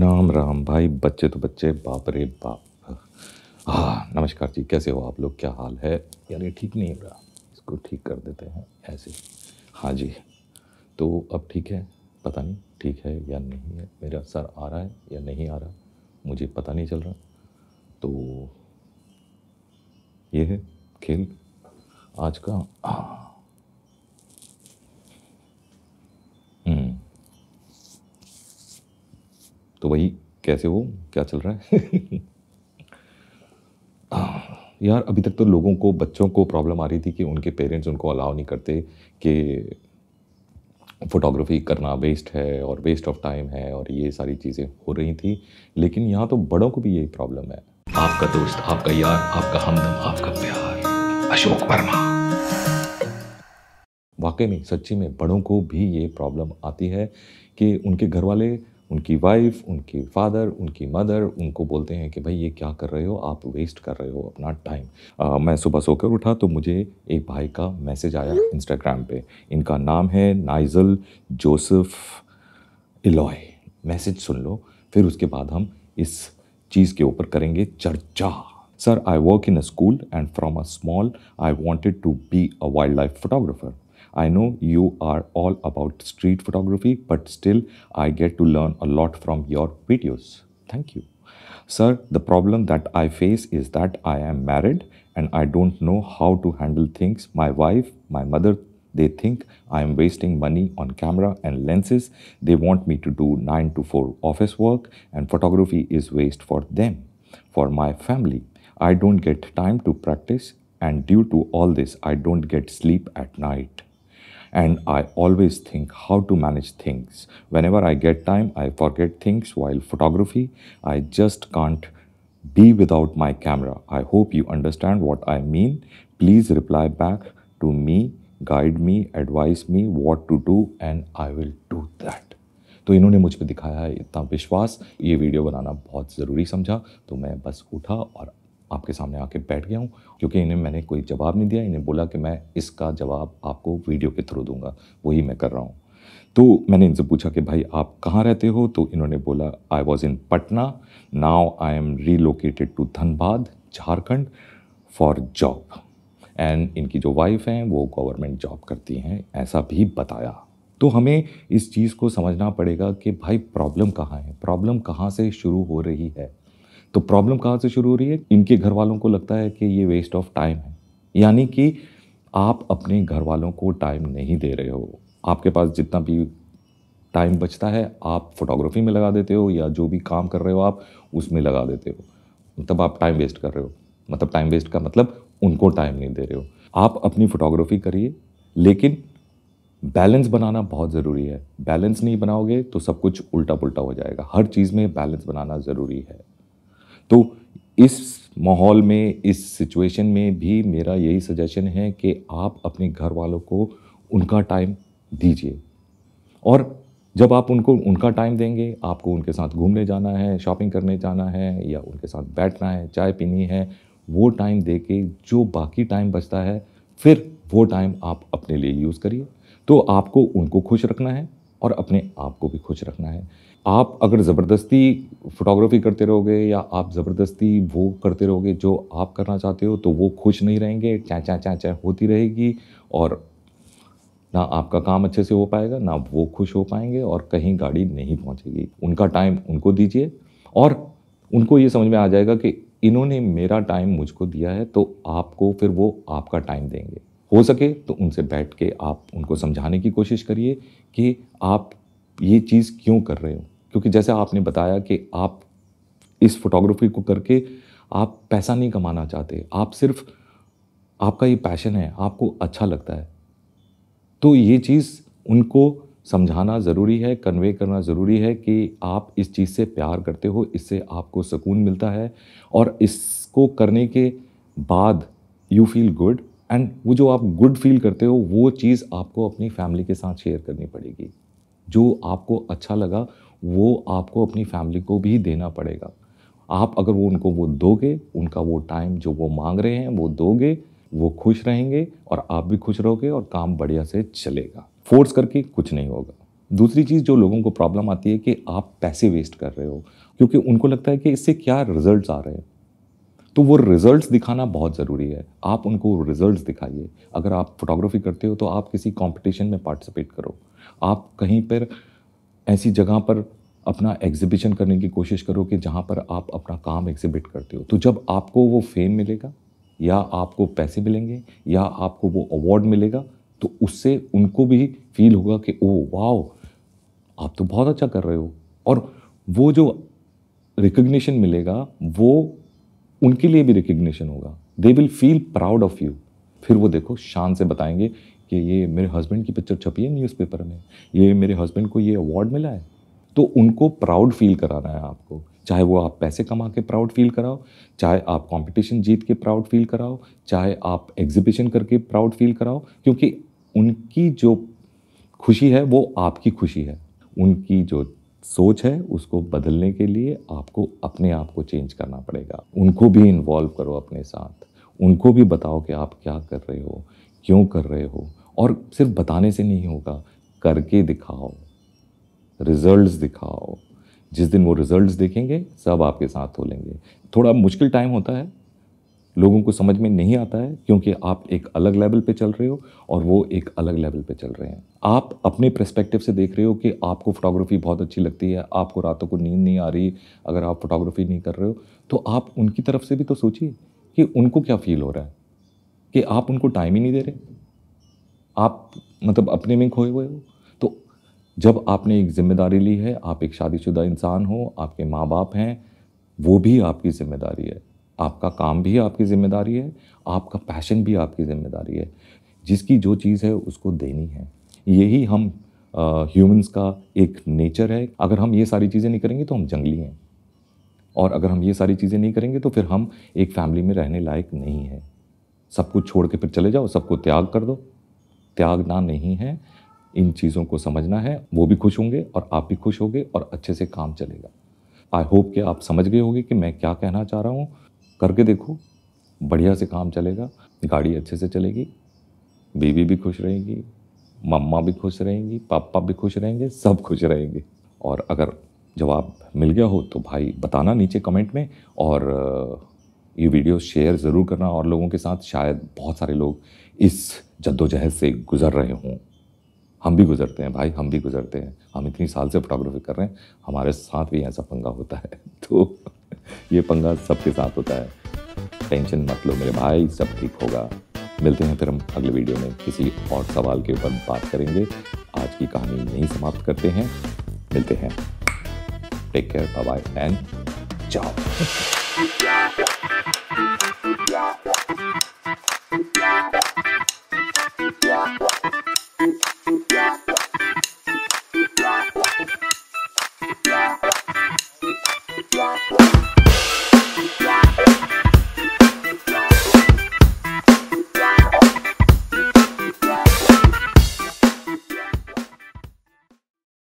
राम राम भाई बच्चे तो बच्चे बाप रे बाप हाँ नमस्कार जी कैसे हो आप लोग क्या हाल है यार ये ठीक नहीं हो रहा इसको ठीक कर देते हैं ऐसे हाँ जी तो अब ठीक है पता नहीं ठीक है या नहीं है मेरा सर आ रहा है या नहीं आ रहा मुझे पता नहीं चल रहा तो ये है खेल आज का हाँ। तो वही कैसे हो क्या चल रहा है यार अभी तक तो लोगों को बच्चों को प्रॉब्लम आ रही थी कि उनके पेरेंट्स उनको अलाउ नहीं करते कि फ़ोटोग्राफी करना वेस्ट है और वेस्ट ऑफ टाइम है और ये सारी चीज़ें हो रही थी लेकिन यहाँ तो बड़ों को भी यही प्रॉब्लम है आपका दोस्त आपका यार आपका हमदम आपका प्यार अशोक वर्मा वाकई में सच्ची में बड़ों को भी ये प्रॉब्लम आती है कि उनके घर वाले उनकी वाइफ उनके फादर उनकी मदर उनको बोलते हैं कि भाई ये क्या कर रहे हो आप वेस्ट कर रहे हो अपना टाइम मैं सुबह सोकर उठा तो मुझे एक भाई का मैसेज आया इंस्टाग्राम पे इनका नाम है नाइजल जोसेफ इलॉय मैसेज सुन लो फिर उसके बाद हम इस चीज़ के ऊपर करेंगे चर्चा sir I work in a school and from a small I wanted to be a wildlife photographer I know you are all about street photography, but still I get to learn a lot from your videos. Thank you. Sir, the problem that I face is that I am married and I don't know how to handle things. My wife, my mother, they think I am wasting money on camera and lenses. They want me to do 9 to 4 office work and photography is waste for them, for my family. I don't get time to practice and due to all this, I don't get sleep at night. and I always think how to manage things. Whenever I get time, I forget things while photography, I just can't be without my camera. I hope you understand what I mean. Please reply back to me, guide me, advise me what to do and I will do that. तो इन्होंने मुझ पर दिखाया है इतना विश्वास ये video बनाना बहुत ज़रूरी समझा तो मैं बस उठा और आपके सामने आके बैठ गया हूँ क्योंकि इन्हें मैंने कोई जवाब नहीं दिया इन्हें बोला कि मैं इसका जवाब आपको वीडियो के थ्रू दूंगा वही मैं कर रहा हूँ तो मैंने इनसे पूछा कि भाई आप कहाँ रहते हो तो इन्होंने बोला I was in Patna now I am relocated to Dhanbad Jharkhand for job and इनकी जो वाइफ हैं वो गवर्नमेंट जॉब करती हैं ऐसा भी बताया तो हमें इस चीज़ को समझना पड़ेगा कि भाई प्रॉब्लम कहाँ है प्रॉब्लम कहाँ से शुरू हो रही है तो प्रॉब्लम कहाँ से शुरू हो रही है इनके घर वालों को लगता है कि ये वेस्ट ऑफ टाइम है यानी कि आप अपने घर वालों को टाइम नहीं दे रहे हो आपके पास जितना भी टाइम बचता है आप फोटोग्राफी में लगा देते हो या जो भी काम कर रहे हो आप उसमें लगा देते हो मतलब आप टाइम वेस्ट कर रहे हो मतलब टाइम वेस्ट का मतलब उनको टाइम नहीं दे रहे हो आप अपनी फ़ोटोग्राफी करिए लेकिन बैलेंस बनाना बहुत ज़रूरी है बैलेंस नहीं बनाओगे तो सब कुछ उल्टा पुल्टा हो जाएगा हर चीज़ में बैलेंस बनाना ज़रूरी है तो इस माहौल में इस सिचुएशन में भी मेरा यही सजेशन है कि आप अपने घर वालों को उनका टाइम दीजिए और जब आप उनको उनका टाइम देंगे आपको उनके साथ घूमने जाना है शॉपिंग करने जाना है या उनके साथ बैठना है चाय पीनी है वो टाइम दे के जो बाकी टाइम बचता है फिर वो टाइम आप अपने लिए यूज़ करिए तो आपको उनको खुश रखना है और अपने आप को भी खुश रखना है आप अगर ज़बरदस्ती फोटोग्राफी करते रहोगे या आप ज़बरदस्ती वो करते रहोगे जो आप करना चाहते हो तो वो खुश नहीं रहेंगे चा चा चा चा होती रहेगी और ना आपका काम अच्छे से हो पाएगा ना वो खुश हो पाएंगे और कहीं गाड़ी नहीं पहुंचेगी उनका टाइम उनको दीजिए और उनको ये समझ में आ जाएगा कि इन्होंने मेरा टाइम मुझको दिया है तो आपको फिर वो आपका टाइम देंगे हो सके तो उनसे बैठ के आप उनको समझाने की कोशिश करिए कि आप ये चीज़ क्यों कर रहे हो क्योंकि जैसे आपने बताया कि आप इस फोटोग्राफी को करके आप पैसा नहीं कमाना चाहते आप सिर्फ आपका ये पैशन है आपको अच्छा लगता है तो ये चीज़ उनको समझाना ज़रूरी है कन्वे करना ज़रूरी है कि आप इस चीज़ से प्यार करते हो इससे आपको सुकून मिलता है और इसको करने के बाद यू फील गुड एंड वो जो आप गुड फील करते हो वो चीज़ आपको अपनी फैमिली के साथ शेयर करनी पड़ेगी जो आपको अच्छा लगा वो आपको अपनी फैमिली को भी देना पड़ेगा आप अगर वो उनको वो दोगे उनका वो टाइम जो वो मांग रहे हैं वो दोगे वो खुश रहेंगे और आप भी खुश रहोगे और काम बढ़िया से चलेगा फोर्स करके कुछ नहीं होगा दूसरी चीज़ जो लोगों को प्रॉब्लम आती है कि आप पैसे वेस्ट कर रहे हो क्योंकि उनको लगता है कि इससे क्या रिजल्ट्स आ रहे हैं तो वो रिजल्ट्स दिखाना बहुत ज़रूरी है आप उनको रिजल्ट्स दिखाइए अगर आप फोटोग्राफी करते हो तो आप किसी कंपटीशन में पार्टिसिपेट करो आप कहीं पर ऐसी जगह पर अपना एग्जिबिशन करने की कोशिश करो कि जहाँ पर आप अपना काम एग्जिबिट करते हो तो जब आपको वो फेम मिलेगा या आपको पैसे मिलेंगे या आपको वो अवार्ड मिलेगा तो उससे उनको भी फील होगा कि ओ वाह आप तो बहुत अच्छा कर रहे हो और वो जो रिकग्निशन मिलेगा वो उनके लिए भी रिकग्निशन होगा they will feel proud of you फिर वो देखो शान से बताएंगे कि ये मेरे हस्बैंड की पिक्चर छपी है न्यूज़पेपर में ये मेरे हस्बैंड को ये अवार्ड मिला है तो उनको प्राउड फील कराना है आपको चाहे वो आप पैसे कमा के प्राउड फील कराओ चाहे आप कंपटीशन जीत के प्राउड फील कराओ चाहे आप एग्जीबिशन करके प्राउड फील कराओ क्योंकि उनकी जो खुशी है वो आपकी खुशी है उनकी जो सोच है उसको बदलने के लिए आपको अपने आप को चेंज करना पड़ेगा उनको भी इन्वॉल्व करो अपने साथ उनको भी बताओ कि आप क्या कर रहे हो क्यों कर रहे हो और सिर्फ बताने से नहीं होगा करके दिखाओ रिजल्ट्स दिखाओ जिस दिन वो रिजल्ट्स देखेंगे सब आपके साथ हो लेंगे थोड़ा मुश्किल टाइम होता है लोगों को समझ में नहीं आता है क्योंकि आप एक अलग लेवल पे चल रहे हो और वो एक अलग लेवल पे चल रहे हैं आप अपने प्रस्पेक्टिव से देख रहे हो कि आपको फोटोग्राफी बहुत अच्छी लगती है आपको रातों को नींद नहीं आ रही अगर आप फोटोग्राफी नहीं कर रहे हो तो आप उनकी तरफ से भी तो सोचिए कि उनको क्या फील हो रहा है कि आप उनको टाइम ही नहीं दे रहे आप मतलब अपने में खोए हुए हो तो जब आपने एक जिम्मेदारी ली है आप एक शादीशुदा इंसान हो आपके माँ बाप हैं वो भी आपकी जिम्मेदारी है आपका काम भी आपकी ज़िम्मेदारी है आपका पैशन भी आपकी ज़िम्मेदारी है जिसकी जो चीज़ है उसको देनी है यही हम ह्यूमंस का एक नेचर है अगर हम ये सारी चीज़ें नहीं करेंगे तो हम जंगली हैं और अगर हम ये सारी चीज़ें नहीं करेंगे तो फिर हम एक फैमिली में रहने लायक नहीं है सब कुछ छोड़ के फिर चले जाओ सबको त्याग कर दो त्यागना नहीं है इन चीज़ों को समझना है वो भी खुश होंगे और आप भी खुश होंगे और अच्छे से काम चलेगा आई होप कि आप समझ गए होंगे कि मैं क्या कहना चाह रहा हूँ करके देखो बढ़िया से काम चलेगा गाड़ी अच्छे से चलेगी बीवी भी खुश रहेगी मम्मा भी खुश रहेंगी पापा भी खुश रहेंगे सब खुश रहेंगे और अगर जवाब मिल गया हो तो भाई बताना नीचे कमेंट में और ये वीडियो शेयर ज़रूर करना और लोगों के साथ शायद बहुत सारे लोग इस जद्दोजहद से गुज़र रहे हों हम भी गुज़रते हैं भाई हम भी गुज़रते हैं हम इतनी साल से फोटोग्राफी कर रहे हैं हमारे साथ भी ऐसा पंगा होता है तो ये पंगा सबके साथ होता है टेंशन मत लो मेरे भाई सब ठीक होगा मिलते हैं फिर हम अगले वीडियो में किसी और सवाल के ऊपर बात करेंगे आज की कहानी यहीं समाप्त करते हैं मिलते हैं take care bye bye and जाओ